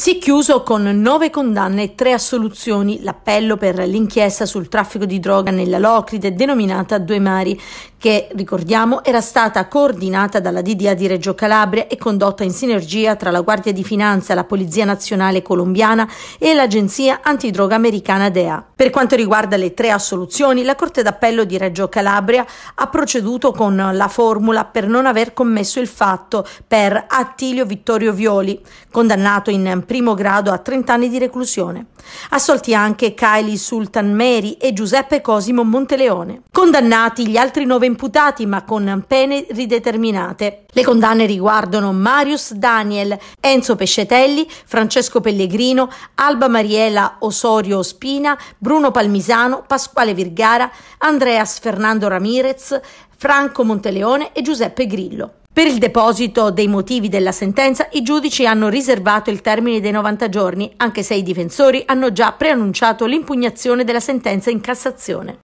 Si è chiuso con nove condanne e tre assoluzioni l'appello per l'inchiesta sul traffico di droga nella Locride denominata Due Mari, che ricordiamo era stata coordinata dalla DDA di Reggio Calabria e condotta in sinergia tra la Guardia di Finanza, la Polizia Nazionale colombiana e l'Agenzia Antidroga Americana DEA. Per quanto riguarda le tre assoluzioni, la Corte d'Appello di Reggio Calabria ha proceduto con la formula per non aver commesso il fatto per Attilio Vittorio Violi, condannato in primo grado a 30 anni di reclusione. Assolti anche Kylie Sultan Meri e Giuseppe Cosimo Monteleone. Condannati gli altri nove imputati ma con pene rideterminate. Le condanne riguardano Marius Daniel, Enzo Pescetelli, Francesco Pellegrino, Alba Mariela Osorio Spina, Bruno Palmisano, Pasquale Virgara, Andreas Fernando Ramirez, Franco Monteleone e Giuseppe Grillo. Per il deposito dei motivi della sentenza i giudici hanno riservato il termine dei 90 giorni, anche se i difensori hanno già preannunciato l'impugnazione della sentenza in Cassazione.